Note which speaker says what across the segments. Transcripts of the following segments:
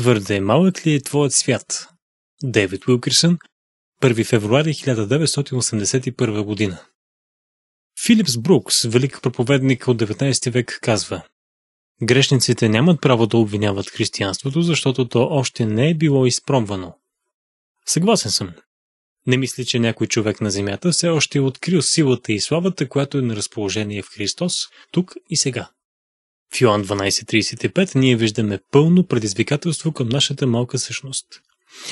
Speaker 1: Твърде малък ли е твоят свят? Дейвид Уилкерсън, 1 февруари 1981 година. Филипс Брукс, велик проповедник от 19 век, казва Грешниците нямат право да обвиняват християнството, защото то още не е било изпромвано. Съгласен съм. Не мисля, че някой човек на земята все още е открил силата и славата, която е на разположение в Христос, тук и сега. В Йоан 12.35 ние виждаме пълно предизвикателство към нашата малка същност.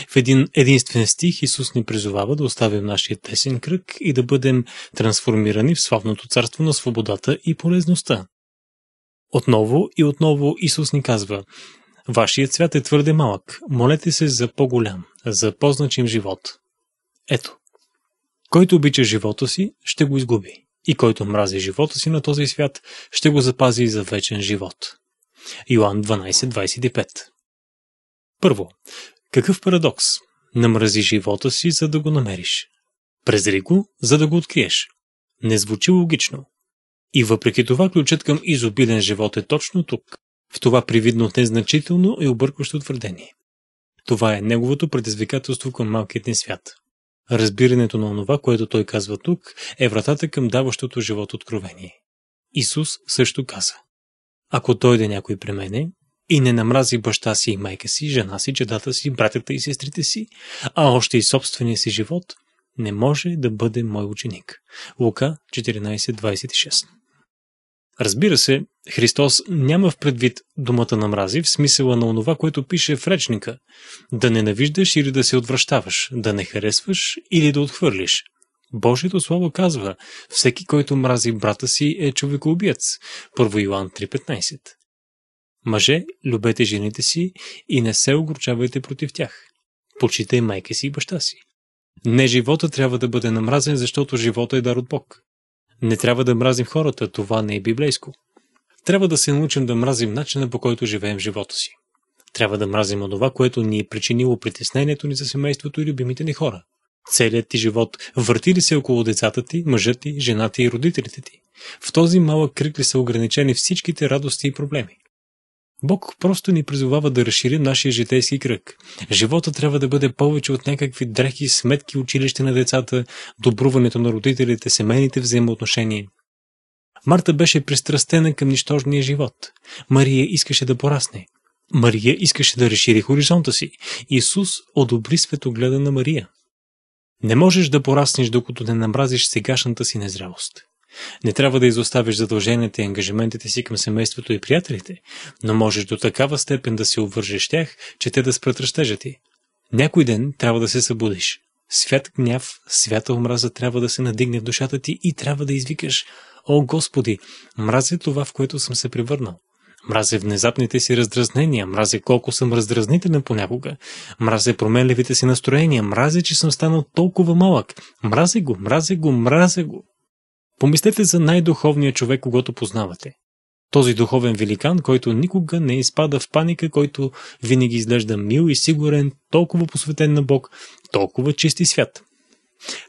Speaker 1: В един единствен стих Исус ни призовава да оставим нашия тесен кръг и да бъдем трансформирани в славното царство на свободата и полезността. Отново и отново Исус ни казва Вашият свят е твърде малък, молете се за по-голям, за по-значим живот. Ето, който обича живота си, ще го изгуби и който мрази живота си на този свят, ще го запази за вечен живот. Йоан 12.25 Първо, какъв парадокс? Намрази живота си, за да го намериш. Презри го, за да го откриеш. Не звучи логично. И въпреки това ключът към изобилен живот е точно тук, в това привидно незначително и объркващо твърдение. Това е неговото предизвикателство към малкият ни свят – Разбирането на онова, което той казва тук, е вратата към даващото живот откровение. Исус също каза. Ако дойде някой при мене и не намрази баща си и майка си, жена си, чедата си, братята и сестрите си, а още и собствения си живот, не може да бъде мой ученик. Лука 14.26 Разбира се, Христос няма в предвид думата на мрази в смисъла на онова, което пише в речника – да ненавиждаш или да се отвръщаваш, да не харесваш или да отхвърлиш. Божието Слово казва – всеки, който мрази брата си е човекоубиец. 1 Йоан 3.15 Мъже, любете жените си и не се огорчавайте против тях. Почитай майка си и баща си. Не живота трябва да бъде намразен, защото живота е дар от Бог. Не трябва да мразим хората, това не е библейско. Трябва да се научим да мразим начина по който живеем живота си. Трябва да мразим онова, което ни е причинило притеснението ни за семейството и любимите ни хора. Целият ти живот върти ли се около децата ти, мъжа ти, жена ти и родителите ти? В този малък кръг ли са ограничени всичките радости и проблеми? Бог просто ни призовава да разширим нашия житейски кръг. Живота трябва да бъде повече от някакви дрехи, сметки, училище на децата, добруването на родителите, семейните взаимоотношения. Марта беше пристрастена към нищожния живот. Мария искаше да порасне. Мария искаше да разшири хоризонта си. Исус одобри светогледа на Мария. Не можеш да пораснеш, докато не намразиш сегашната си незрелост. Не трябва да изоставиш задълженията и ангажиментите си към семейството и приятелите, но можеш до такава степен да се обвържеш тях, че те да спрат растежа ти. Някой ден трябва да се събудиш. Свят гняв, свята омраза трябва да се надигне в душата ти и трябва да извикаш «О, Господи, мразя това, в което съм се превърнал». Мразя внезапните си раздразнения, мразя колко съм раздразнителен понякога, мразя променливите си настроения, мразя, че съм станал толкова малък, мразя го, мразя го, мразя го. Помислете за най-духовния човек, когато познавате. Този духовен великан, който никога не изпада в паника, който винаги изглежда мил и сигурен, толкова посветен на Бог, толкова чист и свят.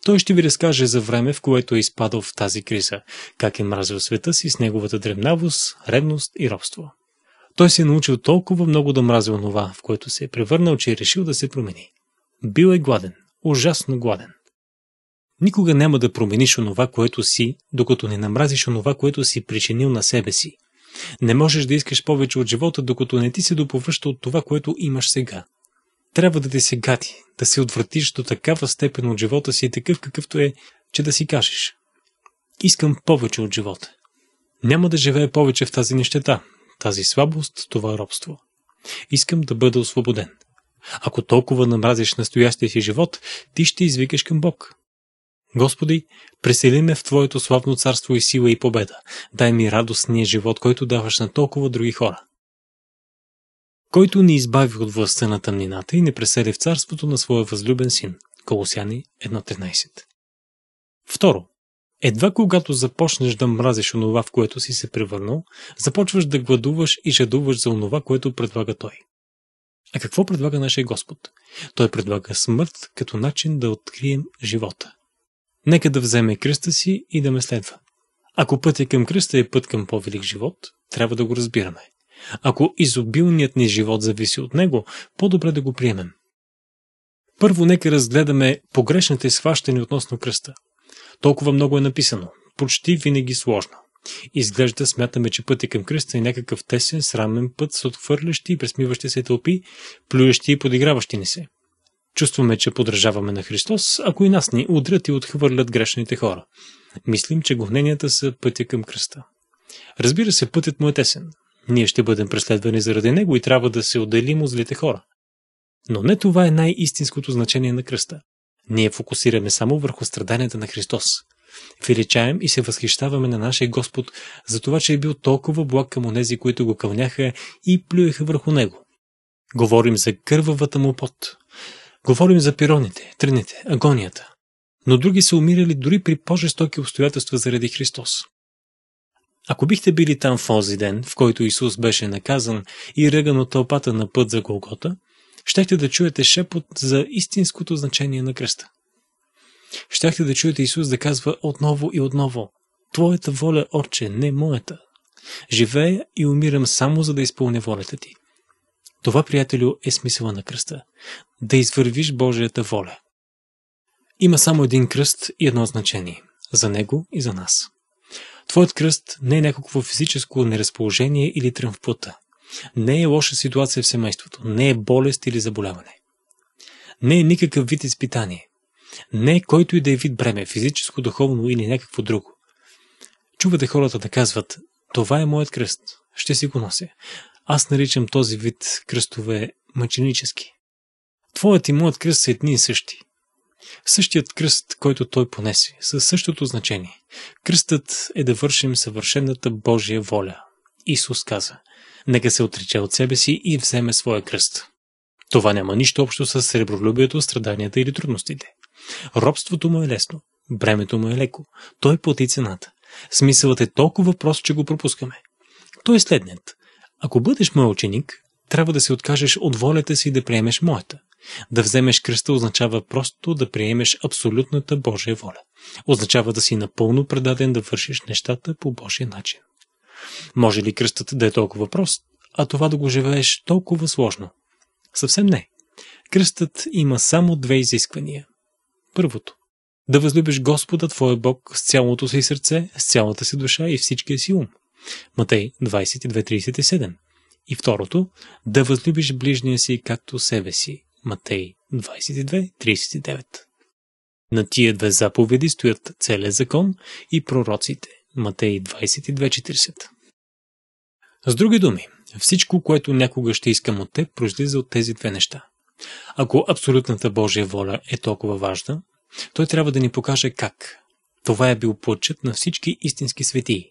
Speaker 1: Той ще ви разкаже за време, в което е изпадал в тази криза, как е мразил света си с неговата древнавост, ревност и робство. Той се е научил толкова много да мрази онова, в което се е превърнал, че е решил да се промени. Бил е гладен, ужасно гладен. Никога няма да промениш онова, което си, докато не намразиш онова, което си причинил на себе си. Не можеш да искаш повече от живота, докато не ти се доповръща от това, което имаш сега. Трябва да те се гати, да се отвратиш до такава степен от живота си, такъв какъвто е, че да си кажеш. Искам повече от живота. Няма да живее повече в тази нещета, тази слабост, това робство. Искам да бъда освободен. Ако толкова намразиш настоящия си живот, ти ще извикаш към Бог. Господи, пресели ме в Твоето славно царство и сила и победа. Дай ми радостния живот, който даваш на толкова други хора. Който ни избави от властта на тъмнината и не пресели в царството на своя възлюбен син. Колосяни 1.13 Второ, едва когато започнеш да мразиш онова, в което си се превърнал, започваш да гладуваш и жадуваш за онова, което предлага Той. А какво предлага нашия Господ? Той предлага смърт като начин да открием живота нека да вземе кръста си и да ме следва. Ако пътя към кръста е път към по-велик живот, трябва да го разбираме. Ако изобилният ни живот зависи от него, по-добре да го приемем. Първо нека разгледаме погрешните схващани относно кръста. Толкова много е написано, почти винаги сложно. Изглежда смятаме, че пътя към кръста е някакъв тесен, срамен път с отхвърлящи и пресмиващи се тълпи, плюещи и подиграващи ни се. Чувстваме, че подражаваме на Христос, ако и нас ни удрят и отхвърлят грешните хора. Мислим, че гоненията са пътя към кръста. Разбира се, пътят му е тесен. Ние ще бъдем преследвани заради него и трябва да се отделим от злите хора. Но не това е най-истинското значение на кръста. Ние фокусираме само върху страданията на Христос. Величаем и се възхищаваме на нашия Господ за това, че е бил толкова благ към онези, които го кълняха и плюеха върху него. Говорим за кървавата му пот, Говорим за пироните, тръните, агонията. Но други са умирали дори при по-жестоки обстоятелства заради Христос. Ако бихте били там в този ден, в който Исус беше наказан и ръган от тълпата на път за Голгота, щехте да чуете шепот за истинското значение на кръста. Щяхте да чуете Исус да казва отново и отново Твоята воля, Орче, не моята. Живея и умирам само за да изпълня волята ти. Това, приятелю, е смисъла на кръста. Да извървиш Божията воля. Има само един кръст и едно значение. За него и за нас. Твоят кръст не е някакво физическо неразположение или трън в Не е лоша ситуация в семейството. Не е болест или заболяване. Не е никакъв вид изпитание. Не е който и да е вид бреме, физическо, духовно или някакво друго. Чувате хората да казват, това е моят кръст, ще си го нося. Аз наричам този вид кръстове мъченически. Твоят и моят кръст са едни и същи. Същият кръст, който той понесе, със същото значение. Кръстът е да вършим съвършената Божия воля. Исус каза, нека се отрече от себе си и вземе своя кръст. Това няма нищо общо с сребролюбието, страданията или трудностите. Робството му е лесно, бремето му е леко, той плати цената. Смисълът е толкова прост, че го пропускаме. Той е следният. Ако бъдеш мой ученик, трябва да се откажеш от волята си да приемеш моята. Да вземеш кръста означава просто да приемеш абсолютната Божия воля. Означава да си напълно предаден да вършиш нещата по Божия начин. Може ли кръстът да е толкова прост, а това да го живееш толкова сложно? Съвсем не. Кръстът има само две изисквания. Първото да възлюбиш Господа, твоя Бог, с цялото си сърце, с цялата си душа и всичкия си ум. Матей 22.37 И второто – да възлюбиш ближния си както себе си. Матей 22.39 На тия две заповеди стоят целият закон и пророците. Матей 22.40 С други думи, всичко, което някога ще искам от теб, произлиза от тези две неща. Ако абсолютната Божия воля е толкова важна, той трябва да ни покаже как. Това е бил плътчът на всички истински светии.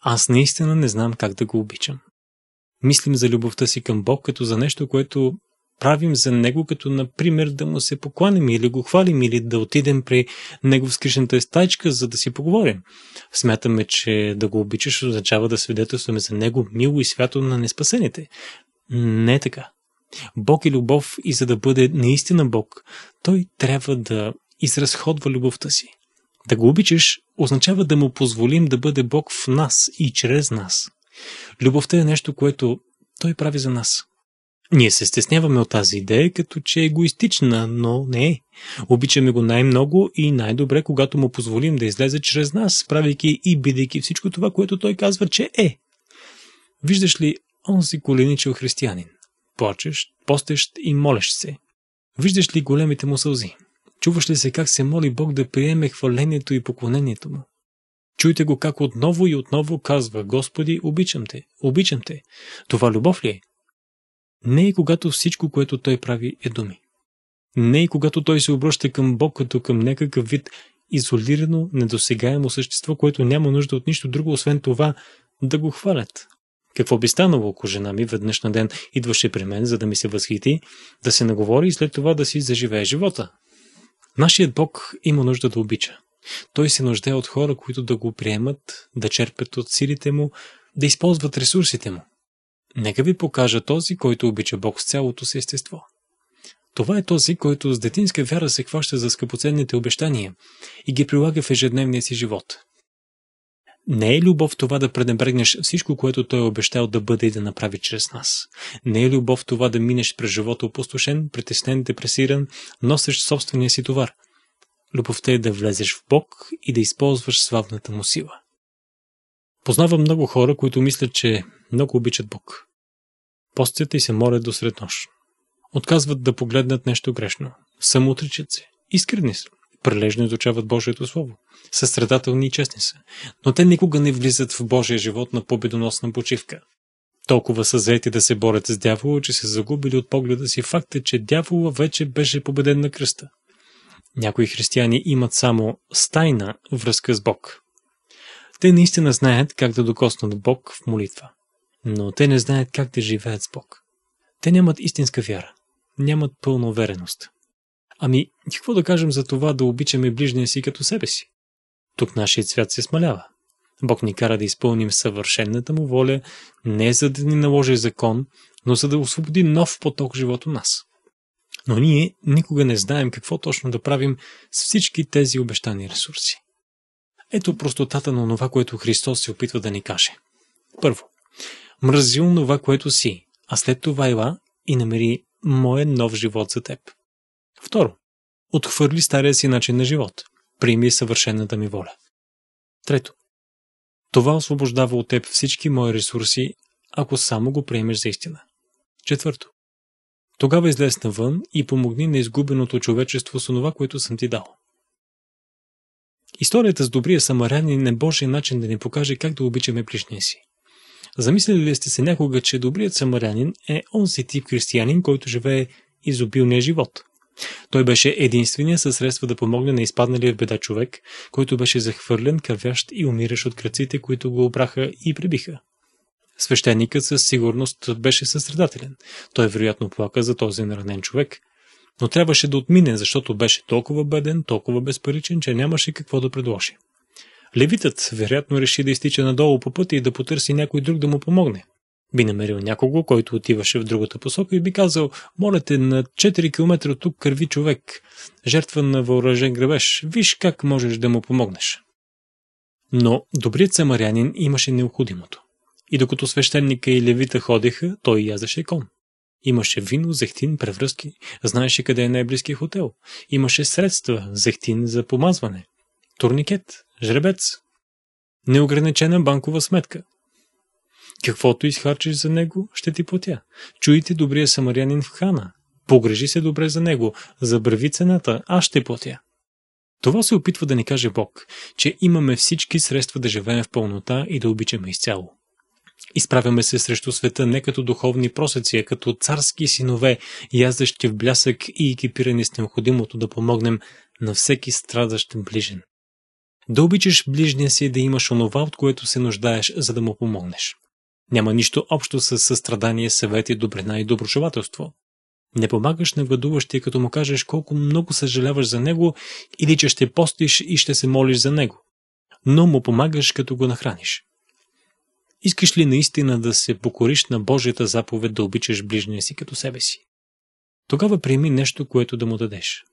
Speaker 1: Аз наистина не знам как да го обичам. Мислим за любовта си към Бог като за нещо, което правим за Него, като например да му се покланим или го хвалим или да отидем при Него в скришната стайчка, за да си поговорим. Смятаме, че да го обичаш означава да свидетелстваме за Него мило и свято на неспасените. Не е така. Бог е любов и за да бъде наистина Бог, той трябва да изразходва любовта си. Да го обичаш означава да му позволим да бъде Бог в нас и чрез нас. Любовта е нещо, което Той прави за нас. Ние се стесняваме от тази идея, като че е егоистична, но не е. Обичаме го най-много и най-добре, когато му позволим да излезе чрез нас, правейки и бидейки всичко това, което той казва, че е. Виждаш ли онзи коленичил християнин? Плачеш, постеш и молеш се. Виждаш ли големите му сълзи? Чуваш ли се как се моли Бог да приеме хвалението и поклонението му? Чуйте го как отново и отново казва Господи, обичам те, обичам те. Това любов ли е? Не и когато всичко, което той прави е думи. Не и когато той се обръща към Бог като към някакъв вид изолирано, недосегаемо същество, което няма нужда от нищо друго, освен това да го хвалят. Какво би станало, ако жена ми веднъж на ден идваше при мен, за да ми се възхити, да се наговори и след това да си заживее живота? Нашият Бог има нужда да обича. Той се нуждае от хора, които да го приемат, да черпят от силите му, да използват ресурсите му. Нека ви покажа този, който обича Бог с цялото си естество. Това е този, който с детинска вяра се хваща за скъпоценните обещания и ги прилага в ежедневния си живот. Не е любов това да пренебрегнеш всичко, което той е обещал да бъде и да направи чрез нас. Не е любов това да минеш през живота опустошен, притеснен, депресиран, носещ собствения си товар. Любовта е да влезеш в Бог и да използваш славната му сила. Познавам много хора, които мислят, че много обичат Бог. Постят и се молят до сред нощ. Отказват да погледнат нещо грешно. Самоотричат се. Искрени са прилежно изучават Божието Слово. Състрадателни и честни са. Но те никога не влизат в Божия живот на победоносна почивка. Толкова са заети да се борят с дявола, че се загубили от погледа си факта, че дявола вече беше победен на кръста. Някои християни имат само стайна връзка с Бог. Те наистина знаят как да докоснат Бог в молитва, но те не знаят как да живеят с Бог. Те нямат истинска вяра, нямат пълна увереност. Ами, какво да кажем за това да обичаме ближния си като себе си? Тук нашият свят се смалява. Бог ни кара да изпълним съвършенната му воля, не за да ни наложи закон, но за да освободи нов поток живот у нас. Но ние никога не знаем какво точно да правим с всички тези обещани ресурси. Ето простотата на това, което Христос се опитва да ни каже. Първо, мрази онова, което си, а след това ела и намери моя нов живот за теб – Второ, отхвърли стария си начин на живот. Прими съвършената ми воля. Трето, това освобождава от теб всички мои ресурси, ако само го приемеш за истина. Четвърто, тогава излез навън и помогни на изгубеното човечество с това, което съм ти дал. Историята с добрия самарянин е Божия начин да ни покаже как да обичаме ближния си. Замислили ли сте се някога, че добрият самарянин е онзи тип християнин, който живее изобилния живот? Той беше единствения със средства да помогне на изпадналия в беда човек, който беше захвърлен, кървящ и умиращ от кръците, които го обраха и прибиха. Свещеникът със сигурност беше съсредателен. Той вероятно плака за този наранен човек. Но трябваше да отмине, защото беше толкова беден, толкова безпаричен, че нямаше какво да предложи. Левитът вероятно реши да изтича надолу по пътя и да потърси някой друг да му помогне. Би намерил някого, който отиваше в другата посока и би казал, моля те, на 4 км от тук кърви човек, жертва на въоръжен грабеж, виж как можеш да му помогнеш. Но добрият самарянин имаше необходимото. И докато свещеника и левита ходеха, той язаше кон. Имаше вино, зехтин, превръзки, знаеше къде е най-близки хотел. Имаше средства, зехтин за помазване, турникет, жребец, неограничена банкова сметка, Каквото изхарчиш за него, ще ти платя. Чуйте добрия самарянин в хана. Погрежи се добре за него, забрави цената, аз ще платя. Това се опитва да ни каже Бог, че имаме всички средства да живеем в пълнота и да обичаме изцяло. Изправяме се срещу света не като духовни просеци, а като царски синове, яздащи в блясък и екипирани с необходимото да помогнем на всеки страдащ ближен. Да обичаш ближния си и да имаш онова, от което се нуждаеш, за да му помогнеш. Няма нищо общо с състрадание, съвети, добрина и доброжелателство. Не помагаш на гладуващия, като му кажеш колко много съжаляваш за него или че ще постиш и ще се молиш за него. Но му помагаш, като го нахраниш. Искаш ли наистина да се покориш на Божията заповед да обичаш ближния си като себе си? Тогава приеми нещо, което да му дадеш.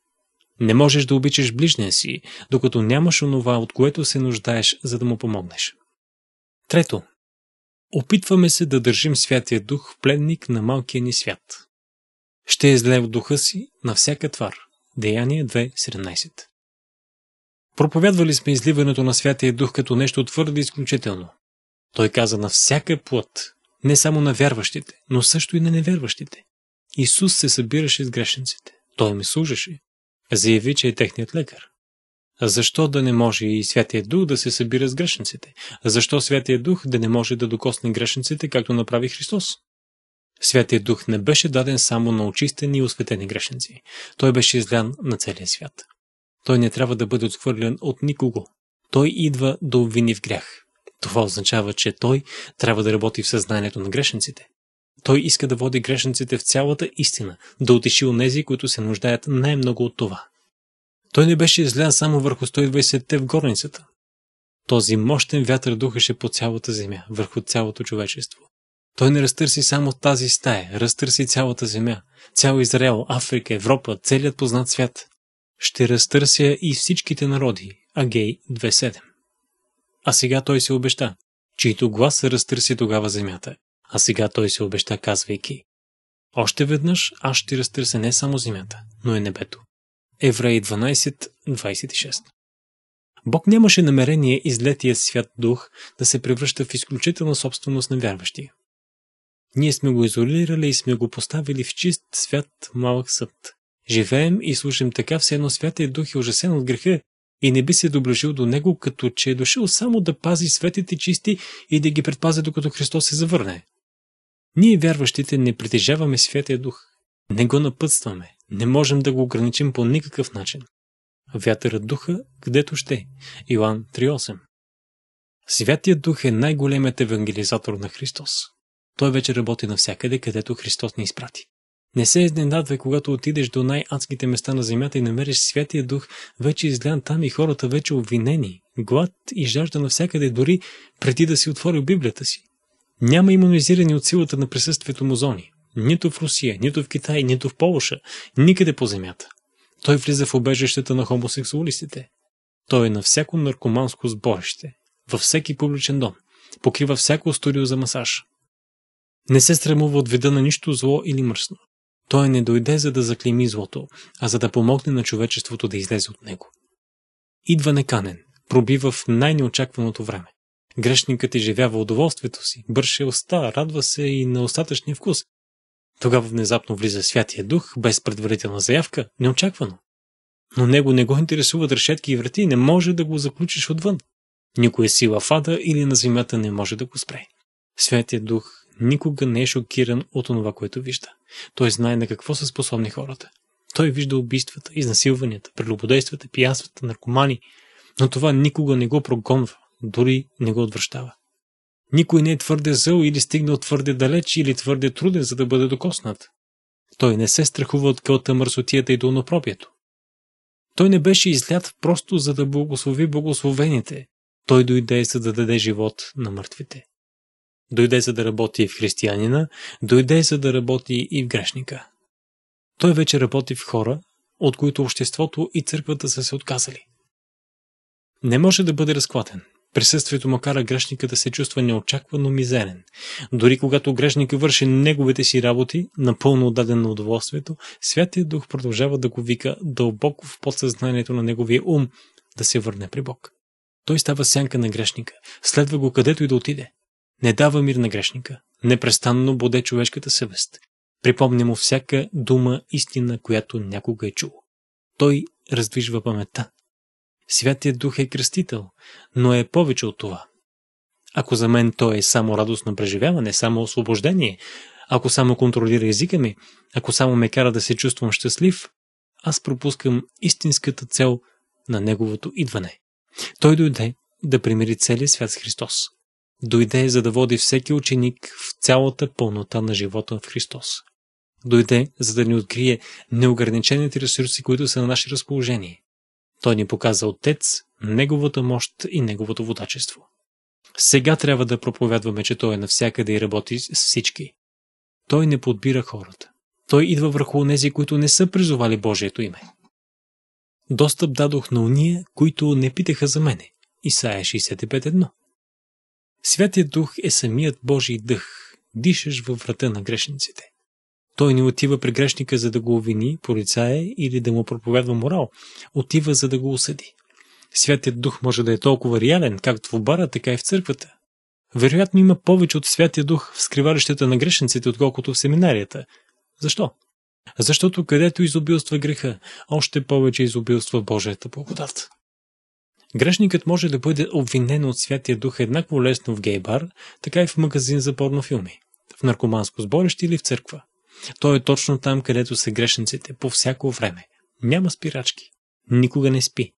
Speaker 1: Не можеш да обичаш ближния си, докато нямаш онова, от което се нуждаеш, за да му помогнеш. Трето, Опитваме се да държим Святия Дух в пленник на малкия ни свят. Ще е зле в духа си на всяка твар. Деяние 2.17 Проповядвали сме изливането на Святия Дух като нещо твърде изключително. Той каза на всяка плът, не само на вярващите, но също и на невярващите. Исус се събираше с грешниците. Той ми служеше. Заяви, че е техният лекар. Защо да не може и Святия Дух да се събира с грешниците? Защо Святия Дух да не може да докосне грешниците, както направи Христос? Святия Дух не беше даден само на очистени и осветени грешници. Той беше излян на целия свят. Той не трябва да бъде отхвърлен от никого. Той идва да обвини в грях. Това означава, че той трябва да работи в съзнанието на грешниците. Той иска да води грешниците в цялата истина, да отиши нези, които се нуждаят най-много от това. Той не беше излян само върху 120-те в горницата. Този мощен вятър духаше по цялата земя, върху цялото човечество. Той не разтърси само тази стая, разтърси цялата земя, цял Израел, Африка, Европа, целият познат свят. Ще разтърся и всичките народи, Агей 2.7. А сега той се обеща, чието глас разтърси тогава земята. А сега той се обеща, казвайки, още веднъж аз ще разтърся не само земята, но и небето. Евреи 12.26 Бог нямаше намерение излетия свят дух да се превръща в изключителна собственост на вярващия. Ние сме го изолирали и сме го поставили в чист свят малък съд. Живеем и слушам така все едно святия дух е ужасен от греха и не би се доближил до него, като че е дошъл само да пази светите чисти и да ги предпази, докато Христос се завърне. Ние, вярващите, не притежаваме Святия Дух. Не го напътстваме. Не можем да го ограничим по никакъв начин. Вятърът духа, където ще. Иоанн 3.8 Святият дух е най-големият евангелизатор на Христос. Той вече работи навсякъде, където Христос ни изпрати. Не се изненадвай, когато отидеш до най-адските места на земята и намериш Святия Дух, вече изглян там и хората вече обвинени, глад и жажда навсякъде, дори преди да си отвори Библията си. Няма иммунизирани от силата на присъствието му зони. Нито в Русия, нито в Китай, нито в Полша, никъде по земята. Той влиза в обежищата на хомосексуалистите. Той е на всяко наркоманско сборище, във всеки публичен дом, покрива всяко студио за масаж. Не се стремува от вида на нищо зло или мръсно. Той не дойде за да заклими злото, а за да помогне на човечеството да излезе от него. Идва неканен, пробива в най-неочакваното време. Грешникът изживява удоволствието си, бърше уста, радва се и на остатъчния вкус, тогава внезапно влиза Святия Дух, без предварителна заявка, неочаквано. Но него не го интересуват решетки и врати, не може да го заключиш отвън. Никоя сила в ада или на земята не може да го спре. Святия Дух никога не е шокиран от това, което вижда. Той знае на какво са способни хората. Той вижда убийствата, изнасилванията, прелюбодействата, пиянствата, наркомани, но това никога не го прогонва, дори не го отвръщава. Никой не е твърде зъл или стигнал твърде далеч или твърде труден, за да бъде докоснат. Той не се страхува от кълта мърсотията и долнопробието. Той не беше излят просто за да благослови благословените. Той дойде за да даде живот на мъртвите. Дойде за да работи и в християнина, дойде за да работи и в грешника. Той вече работи в хора, от които обществото и църквата са се отказали. Не може да бъде разклатен – Присъствието му кара грешника да се чувства неочаквано мизерен. Дори когато грешник върши неговите си работи, напълно отдаден на удоволствието, Святия Дух продължава да го вика дълбоко в подсъзнанието на неговия ум да се върне при Бог. Той става сянка на грешника, следва го където и да отиде. Не дава мир на грешника, непрестанно боде човешката съвест. Припомня му всяка дума истина, която някога е чул. Той раздвижва паметта, Святият Дух е кръстител, но е повече от това. Ако за мен той е само радостно преживяване, само освобождение, ако само контролира езика ми, ако само ме кара да се чувствам щастлив, аз пропускам истинската цел на неговото идване. Той дойде да примири целия свят с Христос. Дойде за да води всеки ученик в цялата пълнота на живота в Христос. Дойде за да ни открие неограничените ресурси, които са на наше разположение. Той ни показа Отец, Неговата мощ и Неговото водачество. Сега трябва да проповядваме, че Той е навсякъде и работи с всички. Той не подбира хората. Той идва върху онези, които не са призовали Божието име. Достъп дадох на уния, които не питаха за мене. Исаия 65.1 Святият Дух е самият Божий дъх, дишаш във врата на грешниците. Той не отива при грешника, за да го обвини, полицае или да му проповядва морал. Отива, за да го осъди. Святият дух може да е толкова реален, както в бара, така и в църквата. Вероятно има повече от Святия Дух в скривалищата на грешниците, отколкото в семинарията. Защо? Защото където изобилства греха, още повече изобилства Божията благодат. Грешникът може да бъде обвинен от Святия Дух еднакво лесно в гейбар, така и в магазин за порнофилми, в наркоманско сборище или в църква. Той е точно там, където са грешниците по всяко време. Няма спирачки. Никога не спи.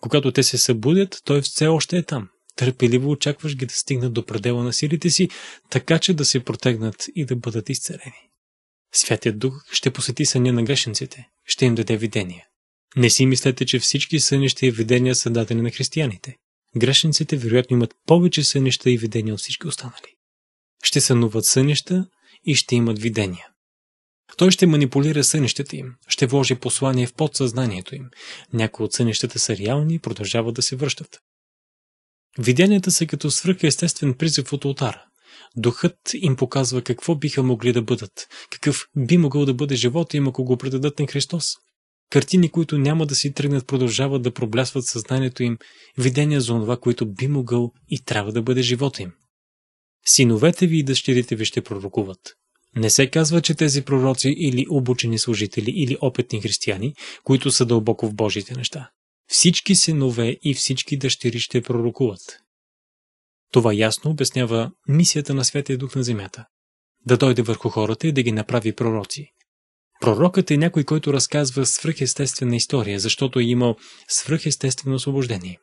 Speaker 1: Когато те се събудят, той все още е там. Търпеливо очакваш ги да стигнат до предела на силите си, така че да се протегнат и да бъдат изцелени. Святият Дух ще посети съня на грешниците, ще им даде видения. Не си мислете, че всички сънища и видения са дадени на християните. Грешниците вероятно имат повече сънища и видения от всички останали. Ще сънуват сънища и ще имат видения. Той ще манипулира сънищата им, ще вложи послание в подсъзнанието им. Някои от сънищата са реални и продължават да се връщат. Виденията са като свръхестествен призив от ултара. Духът им показва какво биха могли да бъдат, какъв би могъл да бъде живота им, ако го предадат на Христос. Картини, които няма да си тръгнат, продължават да проблясват съзнанието им, видения за това, което би могъл и трябва да бъде живота им. Синовете ви и дъщерите ви ще пророкуват. Не се казва, че тези пророци или обучени служители или опитни християни, които са дълбоко в Божите неща. Всички синове и всички дъщери ще пророкуват. Това ясно обяснява мисията на Святия Дух на Земята. Да дойде върху хората и да ги направи пророци. Пророкът е някой, който разказва свръхестествена история, защото е имал свръхестествено освобождение.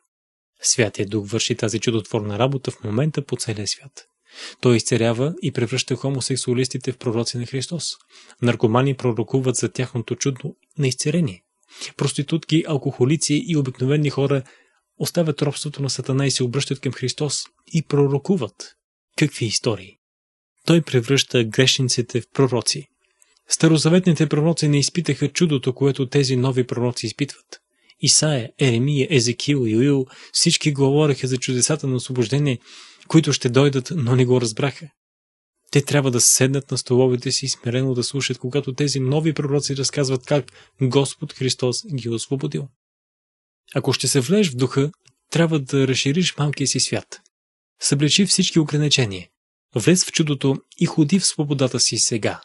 Speaker 1: Святия Дух върши тази чудотворна работа в момента по целия свят. Той изцерява и превръща хомосексуалистите в пророци на Христос. Наркомани пророкуват за тяхното чудно на изцерение. Проститутки, алкохолици и обикновени хора оставят робството на Сатана и се обръщат към Христос и пророкуват. Какви истории! Той превръща грешниците в пророци. Старозаветните пророци не изпитаха чудото, което тези нови пророци изпитват. Исаия, Еремия, Езекил, Уил всички говореха за чудесата на освобождение – които ще дойдат, но не го разбраха. Те трябва да седнат на столовете си и смирено да слушат, когато тези нови пророци разказват как Господ Христос ги е освободил. Ако ще се влееш в духа, трябва да разшириш малкия си свят. Съблечи всички ограничения. Влез в чудото и ходи в свободата си сега.